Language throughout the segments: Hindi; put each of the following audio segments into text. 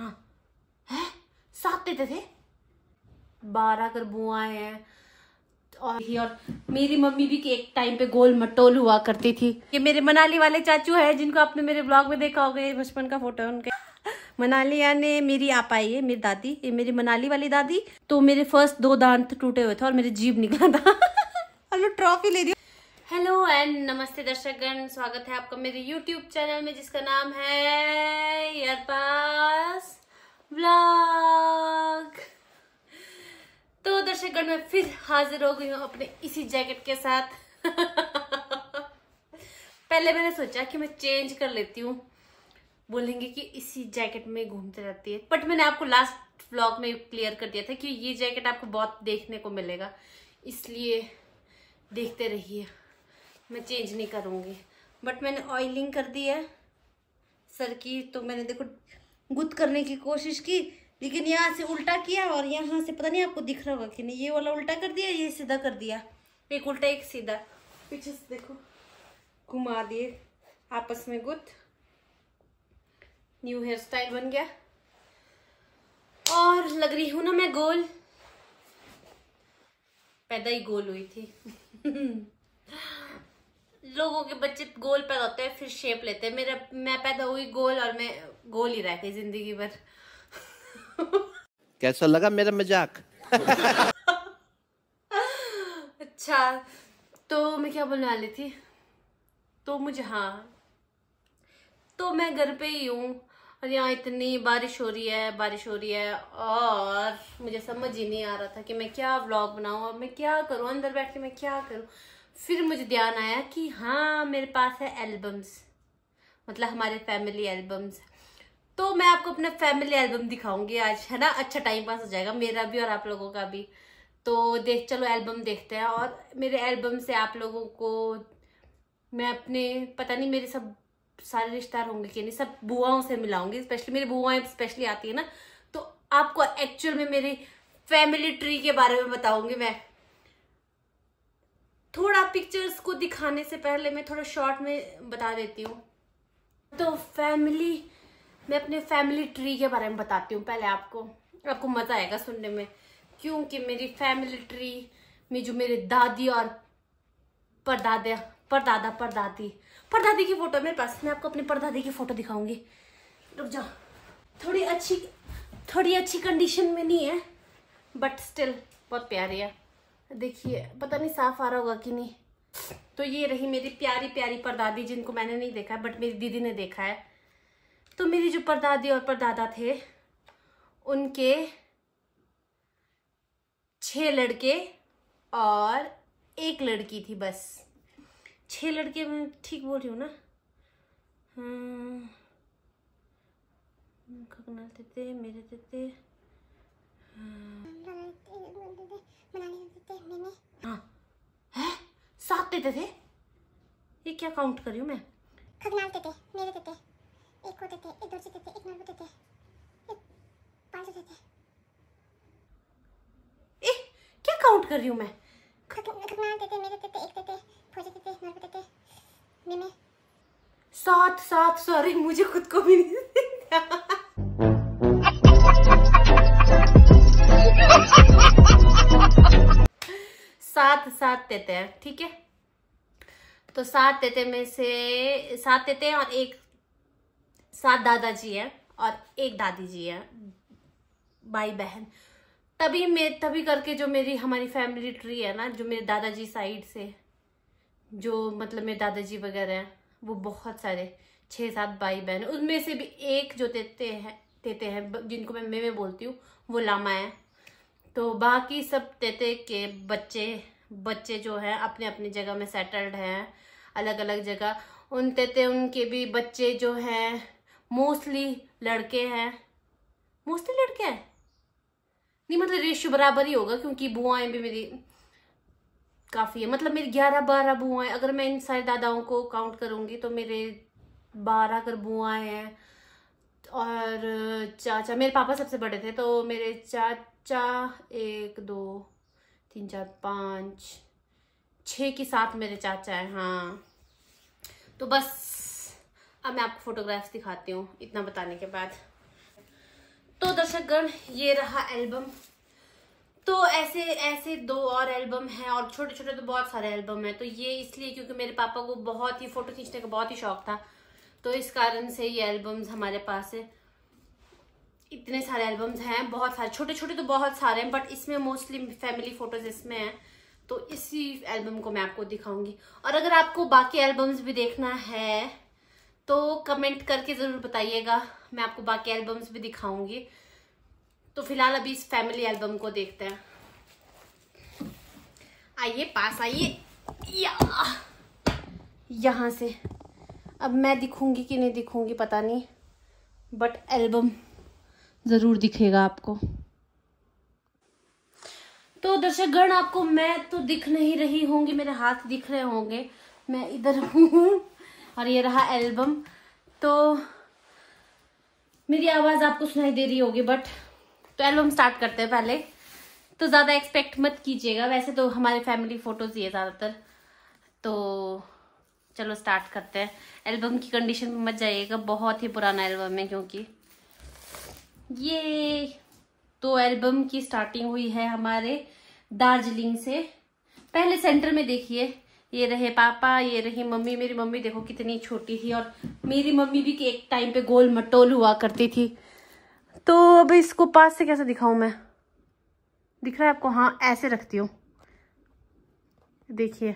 हाँ सात देते थे बारह कर बुआएं हैं तो और और मेरी मम्मी भी एक टाइम पे गोल मटोल हुआ करती थी ये मेरे मनाली वाले चाचू है जिनको आपने मेरे ब्लॉग में देखा होगा ये बचपन का फोटो है उनके मनाली ने मेरी आप आई है मेरी दादी ये मेरी मनाली वाली दादी तो मेरे फर्स्ट दो दांत टूटे हुए थे और मेरे जीभ निकला था और ट्रॉफी ले रही हेलो एंड नमस्ते दर्शकगण स्वागत है आपका मेरे यूट्यूब चैनल में जिसका नाम है सेकंड में फिर हाजिर हो गई हूँ अपने इसी जैकेट के साथ पहले मैंने सोचा कि मैं चेंज कर लेती हूँ बोलेंगे कि इसी जैकेट में घूमते रहती है बट मैंने आपको लास्ट व्लॉग में क्लियर कर दिया था कि ये जैकेट आपको बहुत देखने को मिलेगा इसलिए देखते रहिए मैं चेंज नहीं करूँगी बट मैंने ऑयलिंग कर दी है सर की तो मैंने देखो गुद करने की कोशिश की लेकिन यहाँ से उल्टा किया और यहाँ से पता नहीं आपको दिख रहा होगा कि नहीं ये वाला उल्टा कर दिया ये सीधा कर दिया एक उल्टा एक सीधा पीछे से देखो घुमा दिए आपस में गुत न्यू हेयर स्टाइल बन गया और लग रही हूं ना मैं गोल पैदा ही गोल हुई थी लोगों के बच्चे गोल पैदा होते हैं फिर शेप लेते हैं मेरा मैं पैदा हुई गोल और मैं गोल ही रह गई जिंदगी भर कैसा लगा मेरा मजाक अच्छा तो मैं क्या बोलने वाली थी तो मुझे हाँ तो मैं घर पे ही हूँ और यहाँ इतनी बारिश हो रही है बारिश हो रही है और मुझे समझ ही नहीं आ रहा था कि मैं क्या व्लॉग बनाऊँ और मैं क्या करूँ अंदर बैठ के मैं क्या करूँ फिर मुझे ध्यान आया कि हाँ मेरे पास है एल्बम्स मतलब हमारे फैमिली एल्बम्स तो मैं आपको अपना फैमिली एल्बम दिखाऊंगी आज है ना अच्छा टाइम पास हो जाएगा मेरा भी और आप लोगों का भी तो देख चलो एल्बम देखते हैं और मेरे एल्बम से आप लोगों को मैं अपने पता नहीं मेरे सब सारे रिश्तेदार होंगे कि नहीं सब बुआओं से मिलाऊंगी स्पेशली मेरी बुआएं स्पेशली आती है ना तो आपको एक्चुअल में मेरे फैमिली ट्री के बारे में बताऊंगी मैं थोड़ा पिक्चर्स को दिखाने से पहले मैं थोड़ा शॉर्ट में बता देती हूँ तो फैमिली मैं अपने फैमिली ट्री के बारे में बताती हूँ पहले आपको आपको मज़ा आएगा सुनने में क्योंकि मेरी फैमिली ट्री में जो मेरे दादी और परदादे परदादा परदादी परदादी की फ़ोटो मेरे पास मैं आपको अपनी परदादी की फ़ोटो दिखाऊंगी रुक जाओ थोड़ी अच्छी थोड़ी अच्छी कंडीशन में नहीं है बट स्टिल बहुत प्यारी है देखिए पता नहीं साफ आ रहा होगा कि नहीं तो ये रही मेरी प्यारी प्यारी परदादी जिनको मैंने नहीं देखा बट मेरी दीदी ने देखा है तो मेरी जो परदादी और परदादा थे उनके छः लड़के और एक लड़की थी बस छः लड़के मैं ठीक बोल रही हूँ ना खगनल हम्म, देते मेरे देते हाँ है सात देते थे ये क्या काउंट कर रही हूँ मैं खगनाल देते मेरे देते एक को देते एक दो से देते एक नल को देते एक पाँच देते ए क्या काउंट कर रही हूँ मैं देते मेरे देते एक देते फौजी देते नल को देते मैंने सात सात सॉरी मुझे खुद को भी नहीं सात सात देते हैं ठीक है तो सात देते में से सात देते हैं और एक सात दादाजी हैं और एक दादी जी हैं भाई बहन तभी मैं तभी करके जो मेरी हमारी फैमिली ट्री है ना जो मेरे दादाजी साइड से जो मतलब मेरे दादाजी वगैरह हैं वो बहुत सारे छः सात भाई बहन उनमें से भी एक जो देते हैं देते हैं जिनको मैं मैं बोलती हूँ वो लामा है तो बाकी सब तेते के बच्चे बच्चे जो हैं अपने अपने जगह में सेटल्ड हैं अलग अलग जगह उन तेते उनके भी बच्चे जो हैं मोस्टली लड़के हैं मोस्टली लड़के हैं नहीं मतलब रेशियो बराबर ही होगा क्योंकि बुआएं भी मेरी काफ़ी है मतलब मेरी ग्यारह बारह बुआएं अगर मैं इन सारे दादाओं को काउंट करूँगी तो मेरे बारह कर बुआएं हैं और चाचा मेरे पापा सबसे बड़े थे तो मेरे चाचा एक दो तीन चार पाँच छः के साथ मेरे चाचा हैं हाँ तो बस अब मैं आपको फोटोग्राफ्स दिखाती हूँ इतना बताने के बाद तो दर्शकगण ये रहा एल्बम तो ऐसे ऐसे दो और एल्बम हैं और छोटे छोटे तो बहुत सारे एल्बम हैं तो ये इसलिए क्योंकि मेरे पापा को बहुत ही फ़ोटो खींचने का बहुत ही शौक था तो इस कारण से ये एल्बम्स हमारे पास है इतने सारे एल्बम्स हैं बहुत सारे छोटे छोटे तो बहुत सारे हैं बट इसमें मोस्टली फैमिली फ़ोटोज़ इसमें हैं तो इसी एल्बम को मैं आपको दिखाऊंगी और अगर आपको बाकी एल्बम्स भी देखना है तो कमेंट करके ज़रूर बताइएगा मैं आपको बाकी एल्बम्स भी दिखाऊंगी तो फिलहाल अभी इस फैमिली एल्बम को देखते हैं आइए पास आइए यहां यहाँ से अब मैं दिखूंगी कि नहीं दिखूंगी पता नहीं बट एल्बम ज़रूर दिखेगा आपको तो दर्शक गण आपको मैं तो दिख नहीं रही होंगी मेरे हाथ दिख रहे होंगे मैं इधर हूँ और ये रहा एल्बम तो मेरी आवाज़ आपको सुनाई दे रही होगी बट तो एल्बम स्टार्ट करते हैं पहले तो ज़्यादा एक्सपेक्ट मत कीजिएगा वैसे तो हमारे फैमिली फ़ोटोज़ ही है ज़्यादातर तो चलो स्टार्ट करते हैं एल्बम की कंडीशन में मत जाइएगा बहुत ही पुराना एल्बम है क्योंकि ये तो एल्बम की स्टार्टिंग हुई है हमारे दार्जिलिंग से पहले सेंटर में देखिए ये रहे पापा ये रही मम्मी मेरी मम्मी देखो कितनी छोटी थी और मेरी मम्मी भी एक टाइम पे गोल मटोल हुआ करती थी तो अब इसको पास से कैसे दिखाऊं मैं दिख रहा है आपको हाँ ऐसे रखती हूँ देखिए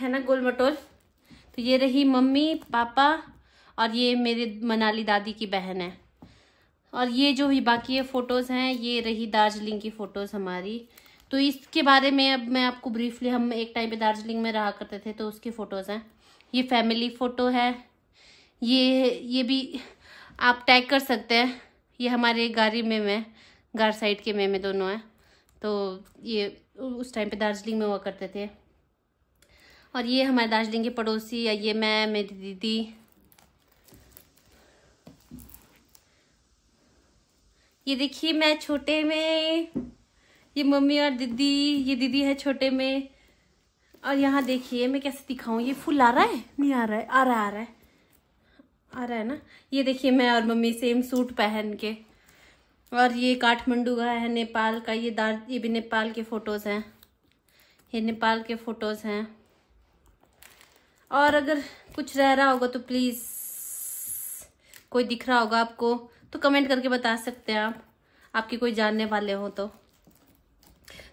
है ना गोल मटोल तो ये रही मम्मी पापा और ये मेरे मनाली दादी की बहन है और ये जो भी बाकी ये फ़ोटोज़ हैं ये रही दार्जिलिंग की फ़ोटोज़ हमारी तो इसके बारे में अब मैं आपको ब्रीफली हम एक टाइम पे दार्जिलिंग में रहा करते थे तो उसकी फ़ोटोज़ हैं ये फैमिली फ़ोटो है ये ये भी आप टैग कर सकते हैं ये हमारे गारी में में गार साइड के में में दोनों हैं तो ये उस टाइम पे दार्जिलिंग में हुआ करते थे और ये हमारे दार्जिलिंग के पड़ोसी या ये मैं मेरी दीदी ये देखिए मैं छोटे में ये मम्मी और दीदी ये दीदी है छोटे में और यहाँ देखिए मैं कैसे दिखाऊँ ये फूल आ रहा है नहीं आ रहा है आ रहा आ रहा है आ रहा है ना ये देखिए मैं और मम्मी सेम सूट पहन के और ये काठमांडू का है नेपाल का ये दार ये भी नेपाल के फ़ोटोज़ हैं ये नेपाल के फ़ोटोज़ हैं और अगर कुछ रह रहा होगा तो प्लीज़ कोई दिख रहा होगा आपको तो कमेंट करके बता सकते हैं आप आपके कोई जानने वाले हो तो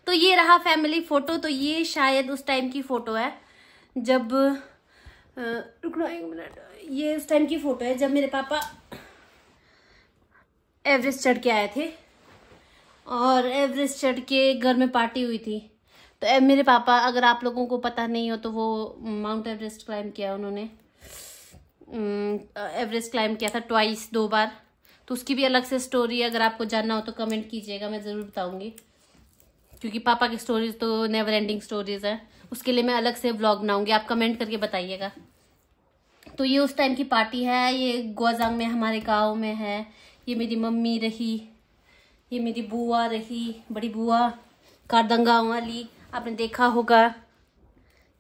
तो ये रहा फैमिली फोटो तो ये शायद उस टाइम की फोटो है जब रुकना एक मिनट ये उस टाइम की फोटो है जब मेरे पापा एवरेस्ट चढ़ के आए थे और एवरेस्ट चढ़ के घर में पार्टी हुई थी तो मेरे पापा अगर आप लोगों को पता नहीं हो तो वो माउंट एवरेस्ट क्लाइम किया उन्होंने एवरेस्ट क्लाइम किया था ट्वाइस दो बार तो उसकी भी अलग से स्टोरी अगर आपको जानना हो तो कमेंट कीजिएगा मैं ज़रूर बताऊँगी क्योंकि पापा की स्टोरीज तो नेवर एंडिंग स्टोरीज है उसके लिए मैं अलग से ब्लॉग बनाऊंगी आप कमेंट करके बताइएगा तो ये उस टाइम की पार्टी है ये गोजांग में हमारे गाँव में है ये मेरी मम्मी रही ये मेरी बुआ रही बड़ी बुआ कारदंगा वाली आपने देखा होगा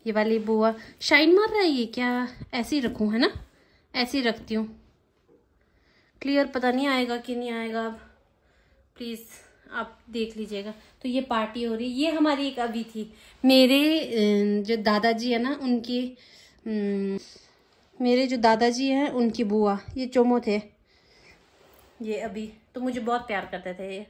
ये वाली बुआ शाइन मार रहा है ये क्या ऐसे ही रखूँ है ना ऐसे ही रखती हूँ क्लियर पता नहीं आएगा कि नहीं आएगा अब प्लीज़ आप देख लीजिएगा तो ये पार्टी हो रही ये हमारी एक अभी थी मेरे जो दादाजी है ना उनकी मेरे जो दादाजी हैं उनकी बुआ ये चोमो थे ये अभी तो मुझे बहुत प्यार करते थे ये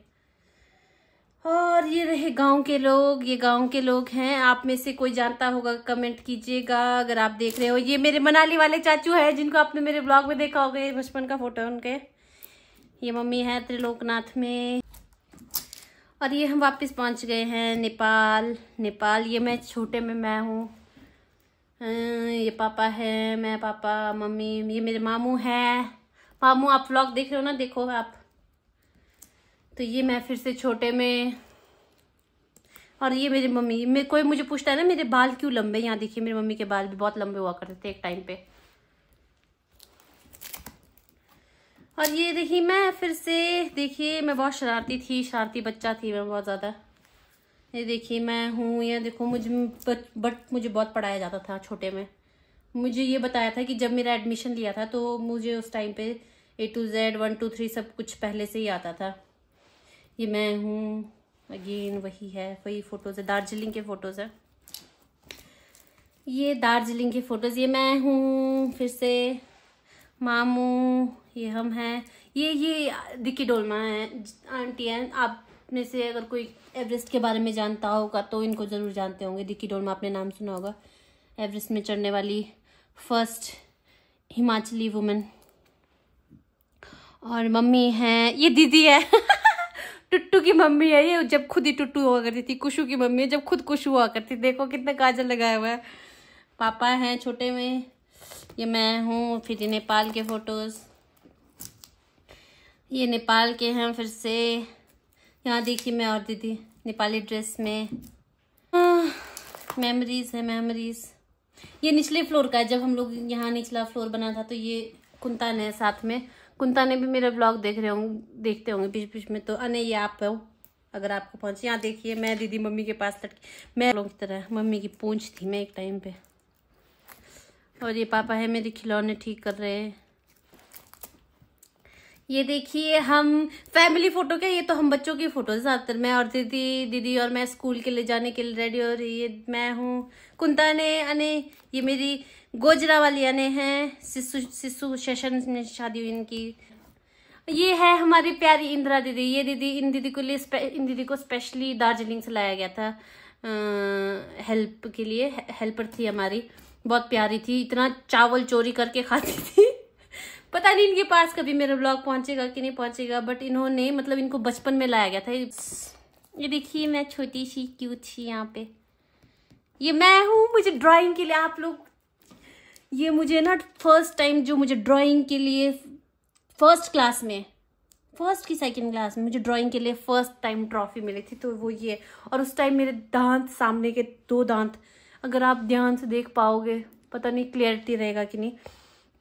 और ये रहे गांव के लोग ये गांव के लोग हैं आप में से कोई जानता होगा कमेंट कीजिएगा अगर आप देख रहे हो ये मेरे मनाली वाले चाचू है जिनको आपने मेरे ब्लॉग में देखा होगा ये बचपन का फोटो है उनके ये मम्मी है त्रिलोकनाथ में और ये हम वापस पहुंच गए हैं नेपाल नेपाल ये मैं छोटे में मैं हूँ अं, ये पापा है मैं पापा मम्मी ये मेरे मामू है मामू आप व्लॉग देख रहे हो ना देखो आप तो ये मैं फिर से छोटे में और ये मेरी मम्मी मेरे कोई मुझे पूछता है ना मेरे बाल क्यों लंबे यहाँ देखिए मेरी मम्मी के बाल भी बहुत लंबे हुआ करते थे एक टाइम पे और हाँ, ये देखिए मैं फिर से देखिए मैं बहुत शरारती थी शरारती बच्चा थी मैं बहुत ज़्यादा ये देखिए मैं हूँ या देखो मुझे बट, बट मुझे बहुत पढ़ाया जाता था छोटे में मुझे ये बताया था कि जब मेरा एडमिशन लिया था तो मुझे उस टाइम पे A to Z one two three सब कुछ पहले से ही आता था ये मैं हूँ अगेन वही है वही फ़ोटोज़ है दार्जिलिंग के फ़ोटोज़ है ये दार्जिलिंग के फ़ोटोज़ ये मैं हूँ फिर से मामू ये हम हैं ये ये दिक्की डोलमा है आंटी हैं आप में से अगर कोई एवरेस्ट के बारे में जानता होगा तो इनको ज़रूर जानते होंगे दिक्की डोलमा आपने नाम सुना होगा एवरेस्ट में चढ़ने वाली फर्स्ट हिमाचली वुमेन और मम्मी हैं ये दीदी है टुट्टू की मम्मी है ये जब खुद ही टुट्टू हुआ करती थी कुशु की मम्मी है जब खुद कुशु हुआ करती देखो कितना काजल लगाया हुआ है पापा हैं छोटे में ये मैं हूँ फिर नेपाल के फ़ोटोज़ ये नेपाल के हैं फिर से यहाँ देखिए मैं और दीदी नेपाली ड्रेस में मेमोरीज है मेमोरीज ये निचले फ्लोर का है जब हम लोग यहाँ निचला फ्लोर बना था तो ये कुंता ने साथ में कुंता ने भी मेरा ब्लॉग देख रहे होंगे देखते होंगे बीच बीच में तो अने ये आप हो अगर आपको पहुँचे यहाँ देखिए मैं दीदी मम्मी के पास लटकी मैं लोगों की तरह मम्मी की पूंछ थी मैं एक टाइम पे और ये पापा है मेरे खिलौने ठीक कर रहे हैं ये देखिए हम फैमिली फोटो क्या ये तो हम बच्चों की फोटो ज्यादातर मैं और दीदी दीदी और मैं स्कूल के लिए जाने के लिए रेडी हो रही है मैं हूँ कुंता ने अने ये मेरी गोजरा वाली अने हैं सिसु सिसु सेशन में शादी हुई इनकी ये है हमारी प्यारी इंदिरा दीदी ये दीदी इन दीदी को लिए इन दीदी को स्पेशली दार्जिलिंग से लाया गया था आ, हेल्प के लिए हेल्पर थी हमारी बहुत प्यारी थी इतना चावल चोरी करके खाती थी पता नहीं इनके पास कभी मेरा ब्लॉग पहुंचेगा कि नहीं पहुंचेगा बट इन्होंने मतलब इनको बचपन में लाया गया था ये देखिए मैं छोटी सी क्यूट सी यहाँ पे ये मैं हूँ मुझे ड्राइंग के लिए आप लोग ये मुझे ना फर्स्ट टाइम जो मुझे ड्राइंग के लिए फर्स्ट क्लास में फर्स्ट की सेकेंड क्लास में मुझे ड्राइंग के लिए फर्स्ट टाइम ट्रॉफी मिली थी तो वो ये और उस टाइम मेरे दांत सामने के दो दांत अगर आप ध्यान से देख पाओगे पता नहीं क्लियरिटी रहेगा कि नहीं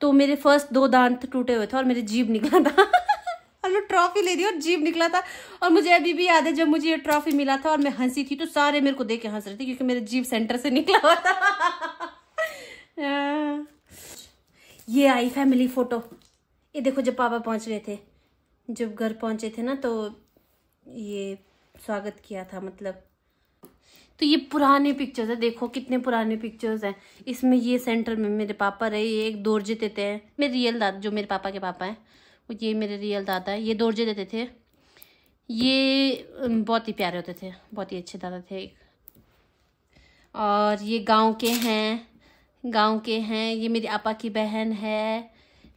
तो मेरे फर्स्ट दो दांत टूटे हुए थे और मेरे जीभ निकला था और मैं ट्रॉफी ले रही और जीभ निकला था और मुझे अभी भी याद है जब मुझे ये ट्रॉफी मिला था और मैं हंसी थी तो सारे मेरे को देख के हंस रहे थे क्योंकि मेरे जीभ सेंटर से निकला हुआ था ये आई फैमिली फोटो ये देखो जब पापा पहुंच गए थे जब घर पहुंचे थे ना तो ये स्वागत किया था मतलब तो ये पुराने पिक्चर्स है देखो कितने पुराने पिक्चर्स हैं इसमें ये सेंटर में मेरे पापा रहे ये एक दौरजे देते हैं मेरे रियल दादा जो मेरे पापा के पापा हैं वो ये मेरे रियल दादा है ये दौरजे देते थे ये बहुत ही प्यारे होते थे बहुत ही अच्छे दादा थे और ये गांव के हैं गांव के हैं ये मेरी आपा की बहन है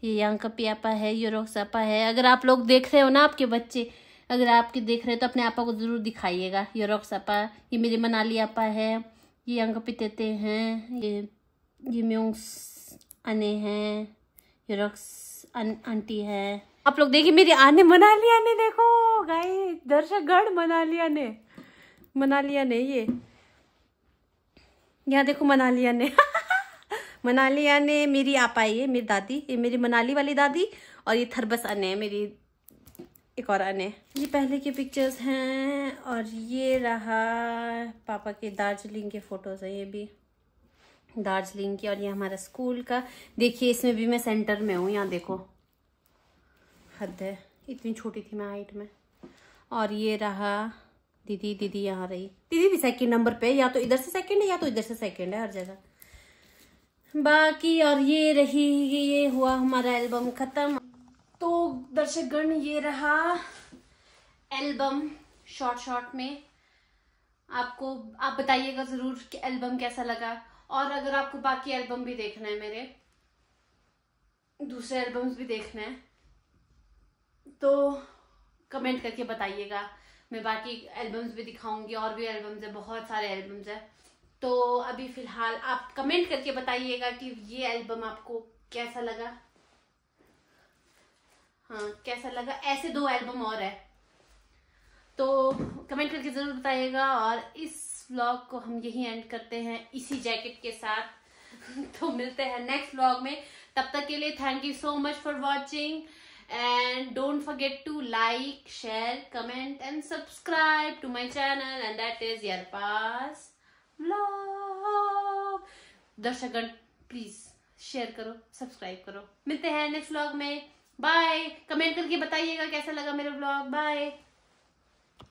ये यहाँ का पियापा है ये रोक्सापा है अगर आप लोग देख रहे हो ना आपके बच्चे अगर आपके देख रहे हैं तो अपने आपा को ज़रूर दिखाइएगा ये रॉक्स आपा ये मेरे मनाली आपा है ये अंग पितेते हैं ये ये म्योंग्स अने हैं ये रॉक्स आंटी है आप लोग देखिए मेरी आने मनाली आने देखो गाय दर्शक गढ़ मनाली आने मनालिया ने ये यहाँ देखो मनालिया ने मनालिया ने मेरी आप आई है मेरी दादी ये मेरी मनाली वाली दादी और ये थरबस आने है मेरी एक और आने ये पहले के पिक्चर्स हैं और ये रहा पापा के दार्जिलिंग के फ़ोटोज़ हैं ये भी दार्जिलिंग की और ये हमारा स्कूल का देखिए इसमें भी मैं सेंटर में हूँ यहाँ देखो हद है इतनी छोटी थी मैं हाइट में और ये रहा दीदी दीदी यहाँ रही दीदी भी सेकंड नंबर पे या तो इधर से सेकंड है या तो इधर से सेकंड है हर जगह बाकी और ये रही ये हुआ हमारा एल्बम ख़त्म तो दर्शकगण ये रहा एल्बम शॉर्ट शॉर्ट में आपको आप बताइएगा ज़रूर कि एल्बम कैसा लगा और अगर आपको बाकी एल्बम भी देखना है मेरे दूसरे एल्बम्स भी देखना है तो कमेंट करके बताइएगा मैं बाकी एल्बम्स भी दिखाऊंगी और भी एल्बम्स है बहुत सारे एल्बम्स है तो अभी फ़िलहाल आप कमेंट करके बताइएगा कि ये एल्बम आपको कैसा लगा हाँ कैसा लगा ऐसे दो एल्बम और है तो कमेंट करके ज़रूर बताइएगा और इस व्लॉग को हम यही एंड करते हैं इसी जैकेट के साथ तो मिलते हैं नेक्स्ट व्लॉग में तब तक के लिए thank you so much for watching and don't forget to like share comment and subscribe to my channel and that is your pass vlog darshakgan please share करो सब्सक्राइब करो मिलते हैं नेक्स्ट व्लॉग में बाय कमेंट करके बताइएगा कैसा लगा मेरा ब्लॉग बाय